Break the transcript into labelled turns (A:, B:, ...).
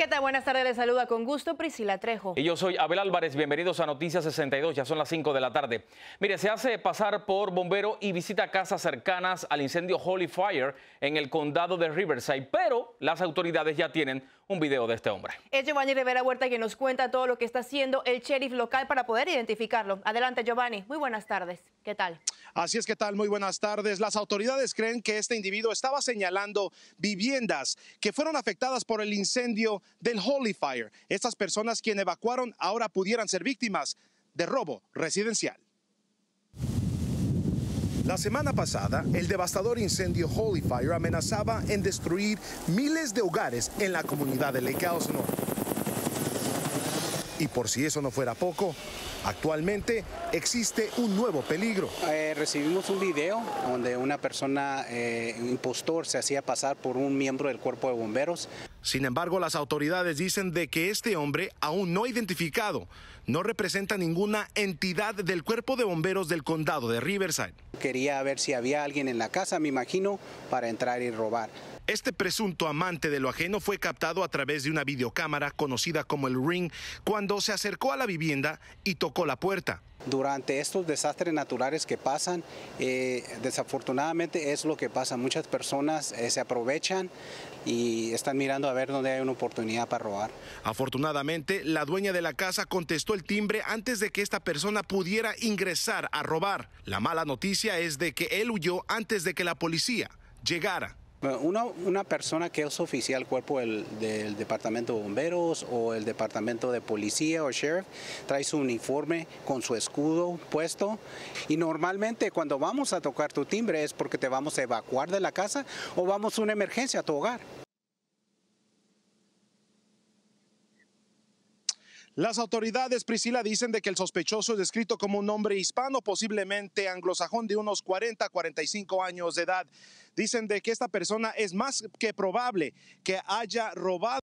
A: ¿Qué tal? Buenas tardes, les saluda con gusto Priscila Trejo. Y
B: yo soy Abel Álvarez, bienvenidos a Noticias 62, ya son las 5 de la tarde. Mire, se hace pasar por bombero y visita casas cercanas al incendio Holy Fire en el condado de Riverside, pero las autoridades ya tienen un video de este hombre.
A: Es Giovanni Rivera Huerta que nos cuenta todo lo que está haciendo el sheriff local para poder identificarlo. Adelante, Giovanni. Muy buenas tardes. ¿Qué tal?
B: Así es, que tal? Muy buenas tardes. Las autoridades creen que este individuo estaba señalando viviendas que fueron afectadas por el incendio del Holy Fire. Estas personas quienes evacuaron ahora pudieran ser víctimas de robo residencial. La semana pasada, el devastador incendio Holy Fire amenazaba en destruir miles de hogares en la comunidad de Lake Elsinore. Y por si eso no fuera poco, actualmente existe un nuevo peligro.
C: Eh, recibimos un video donde una persona,
B: un eh, impostor, se hacía pasar por un miembro del cuerpo de bomberos. Sin embargo, las autoridades dicen de que este hombre, aún no identificado, no representa ninguna entidad del cuerpo de bomberos del condado de Riverside. Quería ver si había alguien en la casa, me imagino, para entrar y robar. Este presunto amante de lo ajeno fue captado a través de una videocámara conocida como el Ring cuando se acercó a la vivienda y tocó la puerta.
C: Durante estos desastres naturales que pasan, eh, desafortunadamente es lo que pasa. Muchas personas eh, se aprovechan y están mirando a ver dónde hay una oportunidad
B: para robar. Afortunadamente, la dueña de la casa contestó el timbre antes de que esta persona pudiera ingresar a robar. La mala noticia es de que él huyó antes de que la policía llegara.
C: Una, una, persona que es oficial cuerpo del, del, departamento de bomberos o el departamento de policía o sheriff trae su uniforme con su escudo puesto y normalmente cuando vamos a tocar tu timbre es porque te vamos a evacuar de la casa o vamos a una emergencia a tu hogar.
B: Las autoridades, Priscila, dicen de que el sospechoso es descrito como un hombre hispano, posiblemente anglosajón de unos 40 45 años de edad. Dicen de que esta persona es más que probable que haya robado